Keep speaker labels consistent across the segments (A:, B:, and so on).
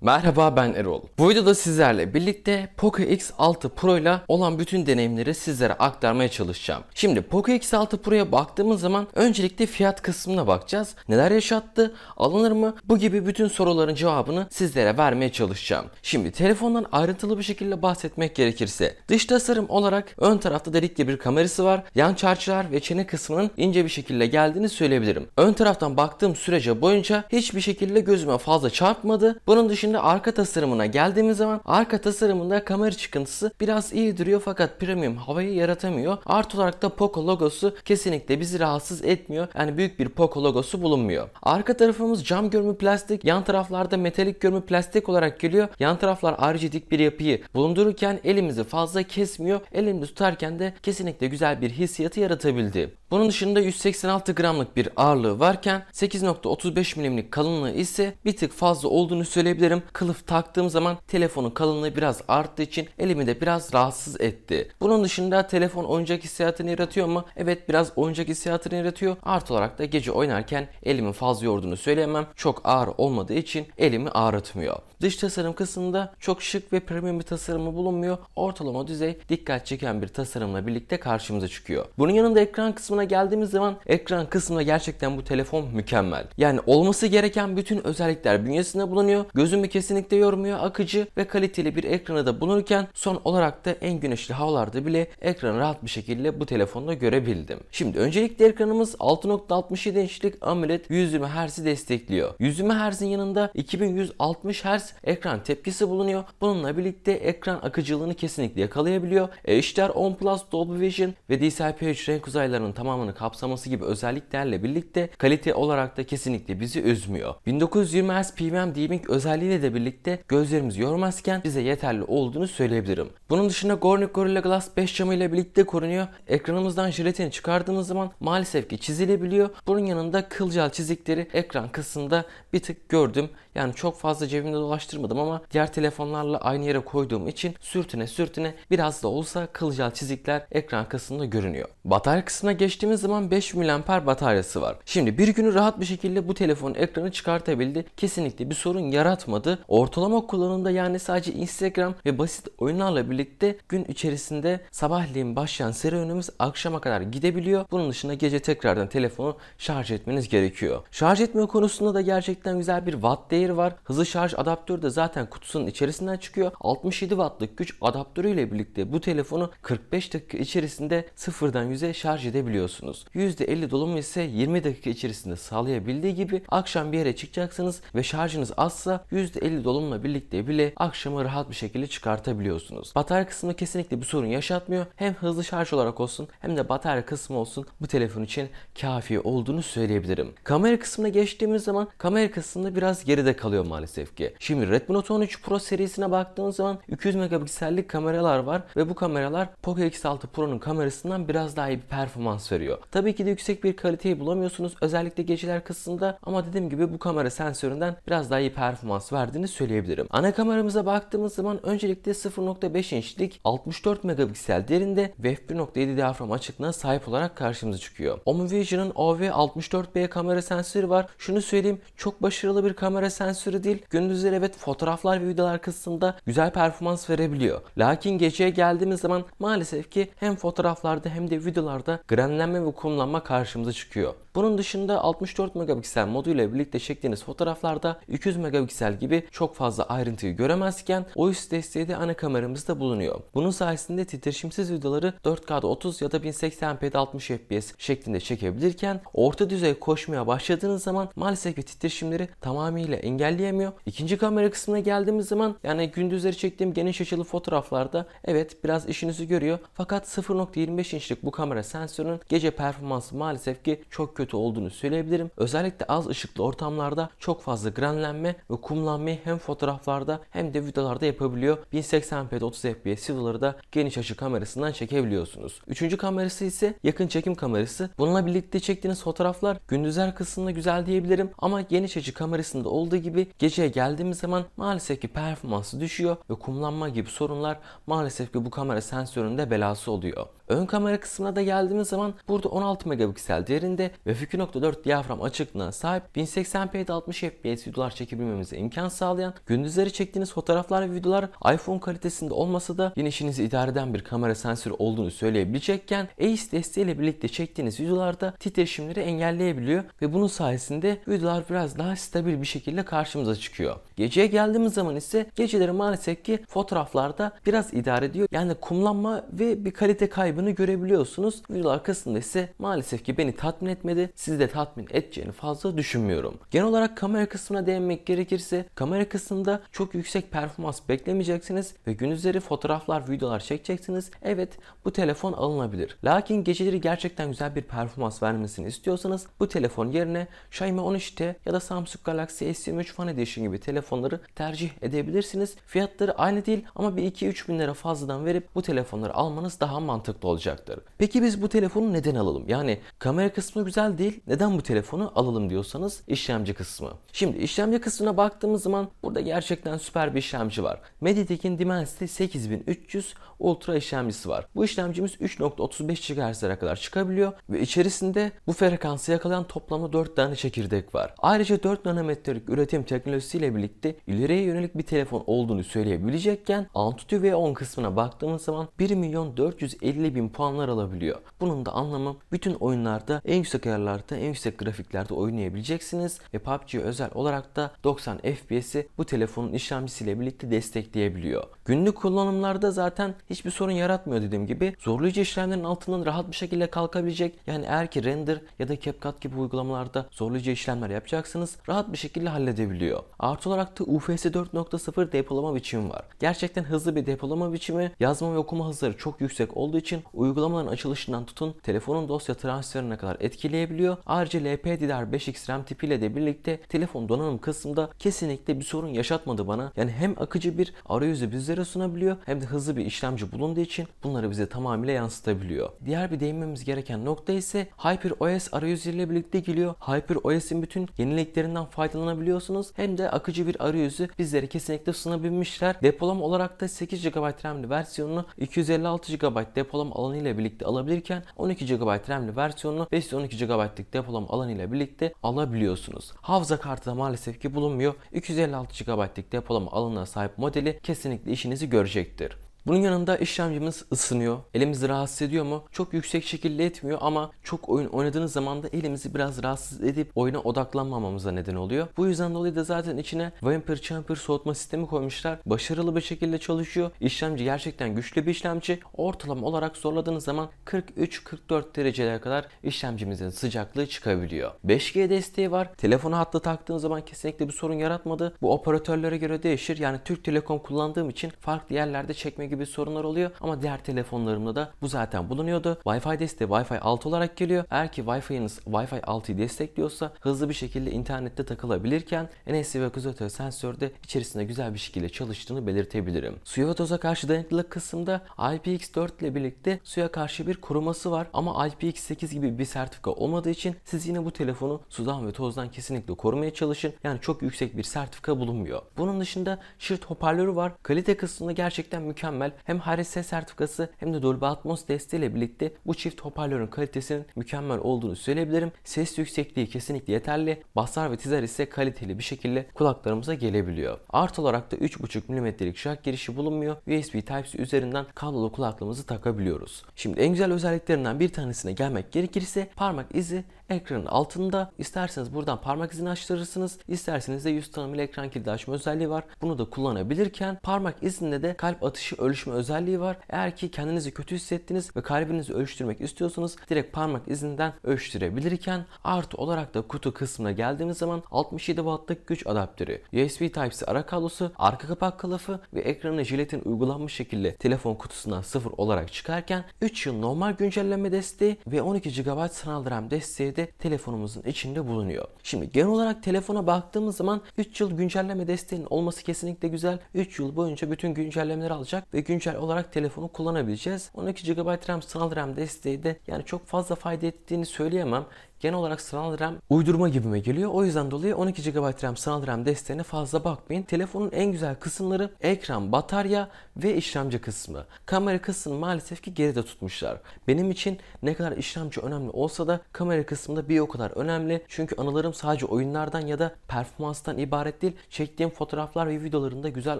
A: Merhaba ben Erol. Bu videoda sizlerle birlikte Poco X6 Pro ile olan bütün deneyimleri sizlere aktarmaya çalışacağım. Şimdi Poco X6 Pro'ya baktığımız zaman öncelikle fiyat kısmına bakacağız. Neler yaşattı? Alınır mı? Bu gibi bütün soruların cevabını sizlere vermeye çalışacağım. Şimdi telefondan ayrıntılı bir şekilde bahsetmek gerekirse dış tasarım olarak ön tarafta delikli bir kamerası var. Yan çarçılar ve çene kısmının ince bir şekilde geldiğini söyleyebilirim. Ön taraftan baktığım sürece boyunca hiçbir şekilde gözüme fazla çarpmadı. Bunun dışında Şimdi arka tasarımına geldiğimiz zaman arka tasarımında kamera çıkıntısı biraz iyi duruyor fakat premium havayı yaratamıyor. Artı olarak da Poco logosu kesinlikle bizi rahatsız etmiyor. Yani büyük bir Poco logosu bulunmuyor. Arka tarafımız cam görünümü plastik, yan taraflarda metalik görünümü plastik olarak geliyor. Yan taraflar ayrıca dik bir yapıyı bulundururken elimizi fazla kesmiyor. Elimizi tutarken de kesinlikle güzel bir hissiyatı yaratabildi. Bunun dışında 186 gramlık bir ağırlığı varken 8.35 mm kalınlığı ise bir tık fazla olduğunu söyleyebilirim takıyorum. Kılıf taktığım zaman telefonun kalınlığı biraz arttığı için elimi de biraz rahatsız etti. Bunun dışında telefon oyuncak hissiyatını yaratıyor mu? Evet biraz oyuncak hissiyatını yaratıyor. Art olarak da gece oynarken elimin fazla yorduğunu söyleyemem. Çok ağır olmadığı için elimi ağrıtmıyor. Dış tasarım kısmında çok şık ve premium bir tasarımı bulunmuyor. Ortalama düzey dikkat çeken bir tasarımla birlikte karşımıza çıkıyor. Bunun yanında ekran kısmına geldiğimiz zaman ekran kısmında gerçekten bu telefon mükemmel. Yani olması gereken bütün özellikler bünyesinde bulunuyor. Gözümü Gözünü kesinlikle yormuyor, akıcı ve kaliteli bir ekranı da bulunurken son olarak da en güneşli havalarda bile ekranı rahat bir şekilde bu telefonda görebildim. Şimdi öncelikle ekranımız 6.67 inçlik AMOLED 120 Hz'i destekliyor. 120 Hz'in yanında 2160 Hz ekran tepkisi bulunuyor. Bununla birlikte ekran akıcılığını kesinlikle yakalayabiliyor. HDR 10 Plus Dolby Vision ve DCI-P3 renk uzaylarının tamamını kapsaması gibi özelliklerle birlikte kalite olarak da kesinlikle bizi üzmüyor. 1920 Hz PWM Dimming özelliğini de birlikte gözlerimizi yormazken bize yeterli olduğunu söyleyebilirim. Bunun dışında Gornik Gorilla Glass 5 camı ile birlikte korunuyor. Ekranımızdan jiletini çıkardığımız zaman maalesef ki çizilebiliyor. Bunun yanında kılcal çizikleri ekran kısmında bir tık gördüm. Yani çok fazla cebimde dolaştırmadım ama diğer telefonlarla aynı yere koyduğum için sürtüne sürtüne biraz da olsa kılcal çizikler ekran kısmında görünüyor. Batarya kısmına geçtiğimiz zaman 5 mAh bataryası var. Şimdi bir günü rahat bir şekilde bu telefonun ekranı çıkartabildi. Kesinlikle bir sorun yaratmadı. Ortalama kullanımda yani sadece Instagram ve basit oyunlarla birlikte gün içerisinde sabahleyin başlayan serüvenimiz akşama kadar gidebiliyor. Bunun dışında gece tekrardan telefonu şarj etmeniz gerekiyor. Şarj etme konusunda da gerçekten güzel bir watt değeri yeri var. Hızlı şarj adaptörü de zaten kutusunun içerisinden çıkıyor. 67 wattlık güç adaptörüyle birlikte bu telefonu 45 dakika içerisinde sıfırdan 100'e şarj edebiliyorsunuz. %50 dolumu ise 20 dakika içerisinde sağlayabildiği gibi akşam bir yere çıkacaksınız ve şarjınız azsa %50 dolumla birlikte bile akşamı rahat bir şekilde çıkartabiliyorsunuz. Batarya kısmı kesinlikle bir sorun yaşatmıyor. Hem hızlı şarj olarak olsun hem de batarya kısmı olsun bu telefon için kafi olduğunu söyleyebilirim. Kamera kısmına geçtiğimiz zaman kamera kısmında biraz geride kalıyor maalesef ki. Şimdi Redmi Note 13 Pro serisine baktığınız zaman 200 megapiksellik kameralar var ve bu kameralar Poco X6 Pro'nun kamerasından biraz daha iyi bir performans veriyor. Tabii ki de yüksek bir kaliteyi bulamıyorsunuz özellikle geceler kısmında ama dediğim gibi bu kamera sensöründen biraz daha iyi performans verdiğini söyleyebilirim. Ana kameramıza baktığımız zaman öncelikle 0.5 inçlik 64 megapiksel derinde ve f1.7 diyafram açıklığına sahip olarak karşımıza çıkıyor. Omnivision'ın OV64B kamera sensörü var. Şunu söyleyeyim çok başarılı bir kamera sensörü değil. Gündüzleri evet fotoğraflar ve videolar kısmında güzel performans verebiliyor. Lakin geceye geldiğimiz zaman maalesef ki hem fotoğraflarda hem de videolarda grenlenme ve kumlanma karşımıza çıkıyor. Bunun dışında 64 megapiksel moduyla birlikte çektiğiniz fotoğraflarda 200 megapiksel gibi çok fazla ayrıntıyı göremezken OIS desteği de ana kameramızda bulunuyor. Bunun sayesinde titreşimsiz videoları 4K'da 30 ya da 1080p'de 60 fps şeklinde çekebilirken orta düzey koşmaya başladığınız zaman maalesef ki titreşimleri tamamıyla engelleyemiyor. İkinci kamera kısmına geldiğimiz zaman yani gündüzleri çektiğim geniş açılı fotoğraflarda evet biraz işinizi görüyor fakat 0.25 inçlik bu kamera sensörünün gece performansı maalesef ki çok kötü kötü olduğunu söyleyebilirim. Özellikle az ışıklı ortamlarda çok fazla grenlenme ve kumlanmayı hem fotoğraflarda hem de videolarda yapabiliyor. 1080 p 30 fps videoları da geniş açı kamerasından çekebiliyorsunuz. Üçüncü kamerası ise yakın çekim kamerası. Bununla birlikte çektiğiniz fotoğraflar gündüzler kısmında güzel diyebilirim ama geniş açı kamerasında olduğu gibi geceye geldiğimiz zaman maalesef ki performansı düşüyor ve kumlanma gibi sorunlar maalesef ki bu kamera sensöründe belası oluyor. Ön kamera kısmına da geldiğimiz zaman burada 16 megapiksel değerinde ve 2.4 diyafram açıklığına sahip 1080p'de 60 fps videolar çekebilmemize imkan sağlayan gündüzleri çektiğiniz fotoğraflar ve videolar iPhone kalitesinde olmasa da yine işinizi idare eden bir kamera sensörü olduğunu söyleyebilecekken ACE ile birlikte çektiğiniz videolarda titreşimleri engelleyebiliyor ve bunun sayesinde videolar biraz daha stabil bir şekilde karşımıza çıkıyor. Geceye geldiğimiz zaman ise geceleri maalesef ki fotoğraflarda biraz idare ediyor. Yani kumlanma ve bir kalite kaybı kaybını görebiliyorsunuz. Videonun arkasında ise maalesef ki beni tatmin etmedi. Sizi de tatmin edeceğini fazla düşünmüyorum. Genel olarak kamera kısmına değinmek gerekirse kamera kısmında çok yüksek performans beklemeyeceksiniz ve gün üzeri fotoğraflar, videolar çekeceksiniz. Evet bu telefon alınabilir. Lakin geceleri gerçekten güzel bir performans vermesini istiyorsanız bu telefon yerine Xiaomi 13T ya da Samsung Galaxy S23 Fan Edition gibi telefonları tercih edebilirsiniz. Fiyatları aynı değil ama bir 2-3 bin lira fazladan verip bu telefonları almanız daha mantıklı olacaktır. Peki biz bu telefonu neden alalım? Yani kamera kısmı güzel değil. Neden bu telefonu alalım diyorsanız işlemci kısmı. Şimdi işlemci kısmına baktığımız zaman burada gerçekten süper bir işlemci var. MediaTek'in Dimensity 8300 Ultra işlemcisi var. Bu işlemcimiz 3.35 GHz'lere kadar çıkabiliyor ve içerisinde bu frekansı yakalayan toplamda 4 tane çekirdek var. Ayrıca 4 nanometrelik üretim teknolojisiyle birlikte ileriye yönelik bir telefon olduğunu söyleyebilecekken Antutu V10 kısmına baktığımız zaman 1 milyon 450 bin bin puanlar alabiliyor. Bunun da anlamı bütün oyunlarda en yüksek ayarlarda en yüksek grafiklerde oynayabileceksiniz ve PUBG'ye özel olarak da 90 FPS'i bu telefonun işlemcisiyle birlikte destekleyebiliyor. Günlük kullanımlarda zaten hiçbir sorun yaratmıyor dediğim gibi. Zorlayıcı işlemlerin altından rahat bir şekilde kalkabilecek. Yani eğer ki render ya da CapCut gibi uygulamalarda zorlayıcı işlemler yapacaksınız rahat bir şekilde halledebiliyor. Artı olarak da UFS 4.0 depolama biçimi var. Gerçekten hızlı bir depolama biçimi yazma ve okuma hızları çok yüksek olduğu için uygulamaların açılışından tutun telefonun dosya transferine kadar etkileyebiliyor. Ayrıca LPDDR 5X RAM tipiyle de birlikte telefon donanım kısmında kesinlikle bir sorun yaşatmadı bana. Yani hem akıcı bir arayüzü bizlere sunabiliyor hem de hızlı bir işlemci bulunduğu için bunları bize tamamıyla yansıtabiliyor. Diğer bir değinmemiz gereken nokta ise HyperOS arayüzü ile birlikte geliyor. HyperOS'in bütün yeniliklerinden faydalanabiliyorsunuz. Hem de akıcı bir arayüzü bizlere kesinlikle sunabilmişler. Depolama olarak da 8 GB RAM'li versiyonunu 256 GB depolama depolama alanı ile birlikte alabilirken 12 GB RAM'li versiyonunu 512 GB'lık depolama alanı ile birlikte alabiliyorsunuz. Hafıza kartı da maalesef ki bulunmuyor. 256 GB'lık depolama alanına sahip modeli kesinlikle işinizi görecektir. Bunun yanında işlemcimiz ısınıyor. Elimizi rahatsız ediyor mu? Çok yüksek şekilde etmiyor ama çok oyun oynadığınız zaman da elimizi biraz rahatsız edip oyuna odaklanmamamıza neden oluyor. Bu yüzden dolayı da zaten içine Vampire Chamber soğutma sistemi koymuşlar. Başarılı bir şekilde çalışıyor. İşlemci gerçekten güçlü bir işlemci. Ortalama olarak zorladığınız zaman 43-44 derecelere kadar işlemcimizin sıcaklığı çıkabiliyor. 5G desteği var. telefonu hatta taktığınız zaman kesinlikle bir sorun yaratmadı. Bu operatörlere göre değişir. Yani Türk Telekom kullandığım için farklı yerlerde çekme gibi gibi sorunlar oluyor ama diğer telefonlarımda da bu zaten bulunuyordu. Wi-Fi desteği Wi-Fi 6 olarak geliyor. Eğer ki Wi-Fi'niz Wi-Fi 6'yı destekliyorsa hızlı bir şekilde internette takılabilirken NFC ve kuzatör sensörde içerisinde güzel bir şekilde çalıştığını belirtebilirim. Suya ve toza karşı dayanıklılık kısımda IPX4 ile birlikte suya karşı bir koruması var ama IPX8 gibi bir sertifika olmadığı için siz yine bu telefonu sudan ve tozdan kesinlikle korumaya çalışın. Yani çok yüksek bir sertifika bulunmuyor. Bunun dışında çift hoparlörü var. Kalite kısmında gerçekten mükemmel muhtemel hem ses sertifikası hem de Dolby Atmos desteğiyle birlikte bu çift hoparlörün kalitesinin mükemmel olduğunu söyleyebilirim. Ses yüksekliği kesinlikle yeterli. Basar ve tizer ise kaliteli bir şekilde kulaklarımıza gelebiliyor. Art olarak da 3.5 mm'lik jack girişi bulunmuyor. USB Type-C üzerinden kablolu kulaklığımızı takabiliyoruz. Şimdi en güzel özelliklerinden bir tanesine gelmek gerekirse parmak izi ekranın altında. İsterseniz buradan parmak izini açtırırsınız. İsterseniz de yüz tanımıyla ekran kilidi açma özelliği var. Bunu da kullanabilirken parmak izinde de kalp atışı ölçme özelliği var. Eğer ki kendinizi kötü hissettiniz ve kalbinizi ölçtürmek istiyorsanız direkt parmak izinden ölçtürebilirken artı olarak da kutu kısmına geldiğimiz zaman 67 wattlık güç adaptörü, USB Type-C ara kablosu, arka kapak kılıfı ve ekranı jiletin uygulanmış şekilde telefon kutusundan sıfır olarak çıkarken 3 yıl normal güncelleme desteği ve 12 GB sanal RAM desteği şekilde telefonumuzun içinde bulunuyor. Şimdi genel olarak telefona baktığımız zaman 3 yıl güncelleme desteğinin olması kesinlikle güzel. 3 yıl boyunca bütün güncellemeleri alacak ve güncel olarak telefonu kullanabileceğiz. 12 GB RAM sanal RAM desteği de yani çok fazla fayda ettiğini söyleyemem genel olarak sanal RAM uydurma gibime geliyor. O yüzden dolayı 12 GB RAM sanal RAM desteğine fazla bakmayın. Telefonun en güzel kısımları ekran, batarya ve işlemci kısmı. Kamera kısmını maalesef ki geride tutmuşlar. Benim için ne kadar işlemci önemli olsa da kamera kısmında bir o kadar önemli. Çünkü anılarım sadece oyunlardan ya da performanstan ibaret değil. Çektiğim fotoğraflar ve videoların da güzel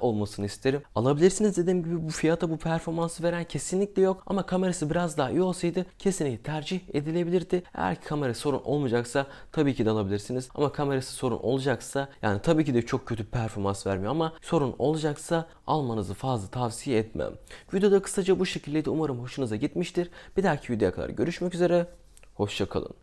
A: olmasını isterim. Alabilirsiniz dediğim gibi bu fiyata bu performansı veren kesinlikle yok. Ama kamerası biraz daha iyi olsaydı kesinlikle tercih edilebilirdi. Eğer ki kamerası sorun olmayacaksa tabii ki de alabilirsiniz. Ama kamerası sorun olacaksa yani tabii ki de çok kötü performans vermiyor ama sorun olacaksa almanızı fazla tavsiye etmem. Videoda kısaca bu şekildeydi. Umarım hoşunuza gitmiştir. Bir dahaki videoya kadar görüşmek üzere. Hoşçakalın.